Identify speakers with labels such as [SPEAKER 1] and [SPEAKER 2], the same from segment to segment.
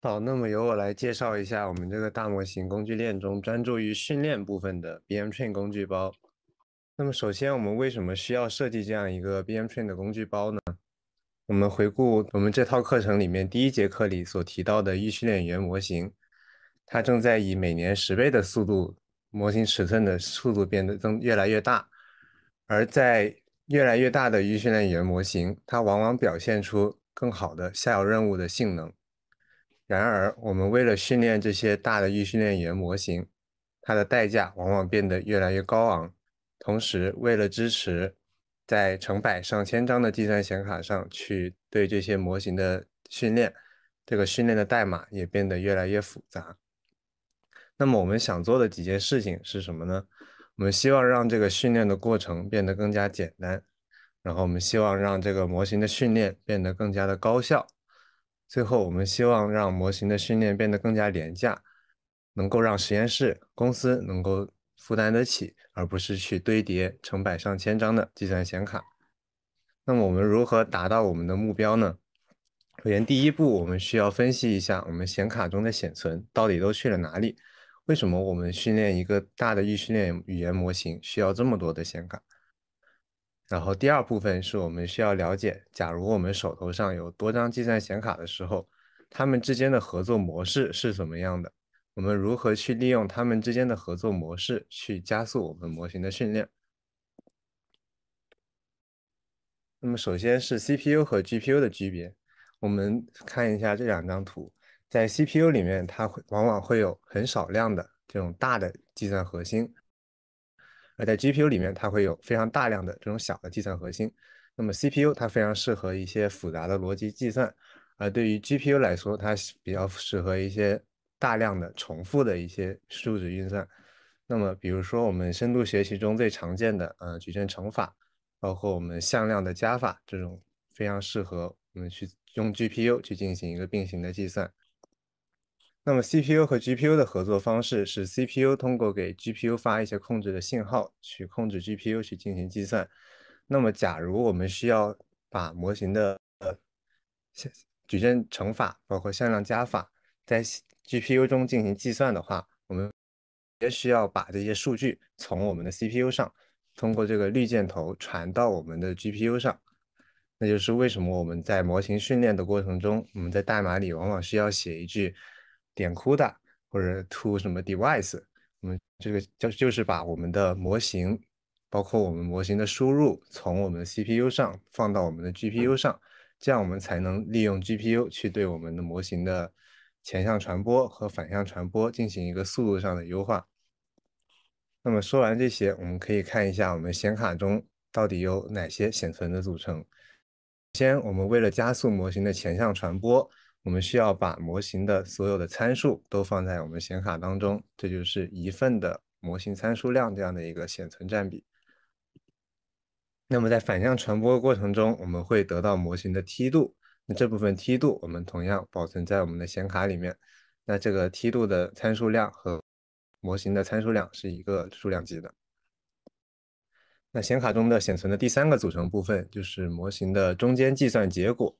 [SPEAKER 1] 好，那么由我来介绍一下我们这个大模型工具链中专注于训练部分的 BM Train 工具包。那么首先，我们为什么需要设计这样一个 BM Train 的工具包呢？我们回顾我们这套课程里面第一节课里所提到的预训练语言模型，它正在以每年十倍的速度，模型尺寸的速度变得增越来越大。而在越来越大的预训练语言模型，它往往表现出更好的下游任务的性能。然而，我们为了训练这些大的预训练语言模型，它的代价往往变得越来越高昂。同时，为了支持在成百上千张的计算显卡上去对这些模型的训练，这个训练的代码也变得越来越复杂。那么，我们想做的几件事情是什么呢？我们希望让这个训练的过程变得更加简单，然后我们希望让这个模型的训练变得更加的高效。最后，我们希望让模型的训练变得更加廉价，能够让实验室公司能够负担得起，而不是去堆叠成百上千张的计算显卡。那么，我们如何达到我们的目标呢？首先，第一步，我们需要分析一下我们显卡中的显存到底都去了哪里？为什么我们训练一个大的预训练语言模型需要这么多的显卡？然后第二部分是我们需要了解，假如我们手头上有多张计算显卡的时候，它们之间的合作模式是怎么样的？我们如何去利用它们之间的合作模式去加速我们模型的训练？那么首先是 CPU 和 GPU 的区别，我们看一下这两张图，在 CPU 里面，它会往往会有很少量的这种大的计算核心。而在 GPU 里面，它会有非常大量的这种小的计算核心。那么 CPU 它非常适合一些复杂的逻辑计算，而对于 GPU 来说，它比较适合一些大量的重复的一些数值运算。那么比如说我们深度学习中最常见的呃矩阵乘法，包括我们向量的加法，这种非常适合我们去用 GPU 去进行一个并行的计算。那么 CPU 和 GPU 的合作方式是 CPU 通过给 GPU 发一些控制的信号去控制 GPU 去进行计算。那么，假如我们需要把模型的呃矩阵乘法包括向量加法在 GPU 中进行计算的话，我们也需要把这些数据从我们的 CPU 上通过这个绿箭头传到我们的 GPU 上。那就是为什么我们在模型训练的过程中，我们在代码里往往需要写一句。点 CUDA 或者 to 什么 device，我们这个就就是把我们的模型，包括我们模型的输入，从我们的 CPU 上放到我们的 GPU 上，这样我们才能利用 GPU 去对我们的模型的前向传播和反向传播进行一个速度上的优化。那么说完这些，我们可以看一下我们显卡中到底有哪些显存的组成。先，我们为了加速模型的前向传播。我们需要把模型的所有的参数都放在我们显卡当中，这就是一份的模型参数量这样的一个显存占比。那么在反向传播过程中，我们会得到模型的梯度，那这部分梯度我们同样保存在我们的显卡里面。那这个梯度的参数量和模型的参数量是一个数量级的。那显卡中的显存的第三个组成部分就是模型的中间计算结果。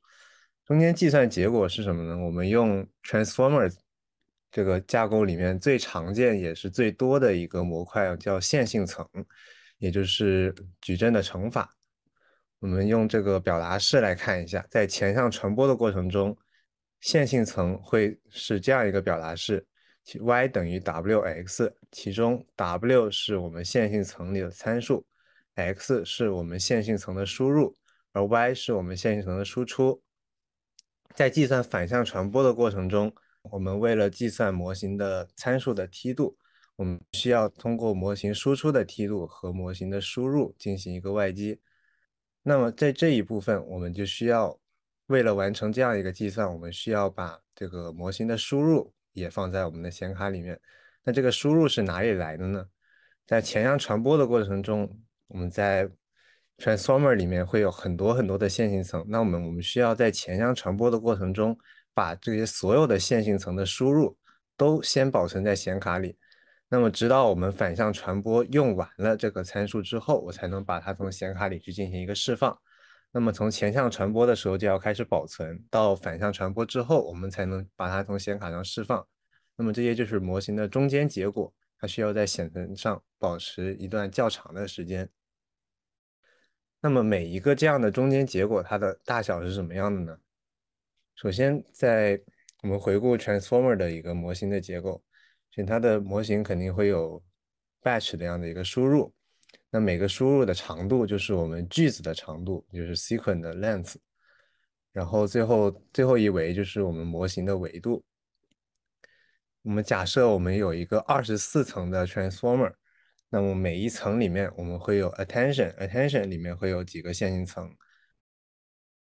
[SPEAKER 1] 中间计算结果是什么呢？我们用 transformer 这个架构里面最常见也是最多的一个模块叫线性层，也就是矩阵的乘法。我们用这个表达式来看一下，在前向传播的过程中，线性层会是这样一个表达式：其 y 等于 w x，其中 w 是我们线性层里的参数，x 是我们线性层的输入，而 y 是我们线性层的输出。在计算反向传播的过程中，我们为了计算模型的参数的梯度，我们需要通过模型输出的梯度和模型的输入进行一个外接。那么在这一部分，我们就需要为了完成这样一个计算，我们需要把这个模型的输入也放在我们的显卡里面。那这个输入是哪里来的呢？在前向传播的过程中，我们在 Transformer 里面会有很多很多的线性层，那我们我们需要在前向传播的过程中，把这些所有的线性层的输入都先保存在显卡里，那么直到我们反向传播用完了这个参数之后，我才能把它从显卡里去进行一个释放。那么从前向传播的时候就要开始保存，到反向传播之后，我们才能把它从显卡上释放。那么这些就是模型的中间结果，它需要在显存上保持一段较长的时间。那么每一个这样的中间结果，它的大小是什么样的呢？首先，在我们回顾 transformer 的一个模型的结构，所以它的模型肯定会有 batch 的样的一个输入，那每个输入的长度就是我们句子的长度，就是 sequence 的 length，然后最后最后一维就是我们模型的维度。我们假设我们有一个二十四层的 transformer。那么每一层里面，我们会有 attention，attention 里面会有几个线性层，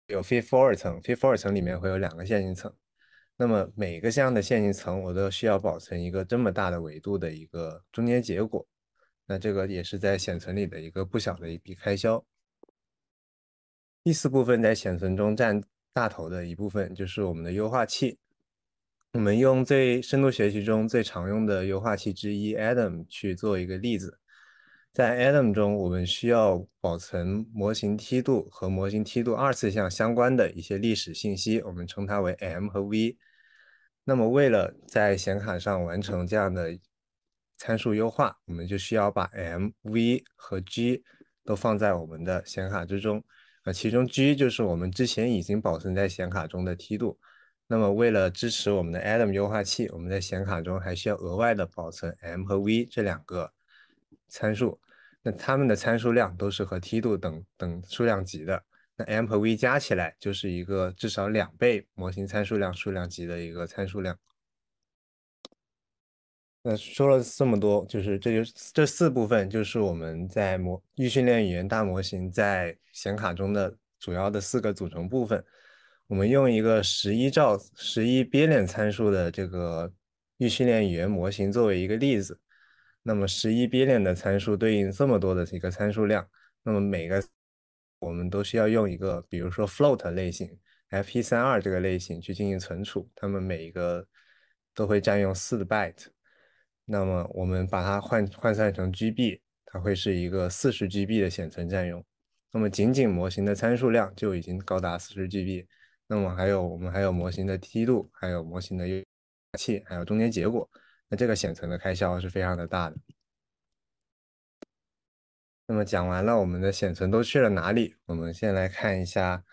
[SPEAKER 1] 有 feed forward 层，feed forward 层里面会有两个线性层。那么每个这样的线性层，我都需要保存一个这么大的维度的一个中间结果，那这个也是在显存里的一个不小的一笔开销。第四部分在显存中占大头的一部分，就是我们的优化器。我们用最深度学习中最常用的优化器之一 Adam 去做一个例子。在 Adam 中，我们需要保存模型梯度和模型梯度二次项相关的一些历史信息，我们称它为 m 和 v。那么，为了在显卡上完成这样的参数优化，我们就需要把 m、v 和 g 都放在我们的显卡之中。啊，其中 g 就是我们之前已经保存在显卡中的梯度。那么，为了支持我们的 Adam 优化器，我们在显卡中还需要额外的保存 M 和 V 这两个参数。那它们的参数量都是和梯度等等数量级的。那 M 和 V 加起来就是一个至少两倍模型参数量数量级的一个参数量。那说了这么多，就是这就这四部分，就是我们在模预训练语言大模型在显卡中的主要的四个组成部分。我们用一个十一兆、十一 billion 参数的这个预训练语言模型作为一个例子，那么十一 billion 的参数对应这么多的一个参数量，那么每个我们都需要用一个比如说 float 类型、FP32 这个类型去进行存储，它们每一个都会占用四的 byte，那么我们把它换换算成 GB，它会是一个四十 GB 的显存占用，那么仅仅模型的参数量就已经高达四十 GB。那么还有我们还有模型的梯度，还有模型的优化器，还有中间结果，那这个显存的开销是非常的大的。那么讲完了我们的显存都去了哪里，我们先来看一下，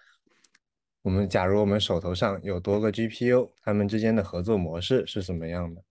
[SPEAKER 1] 我们假如我们手头上有多个 GPU，它们之间的合作模式是什么样的？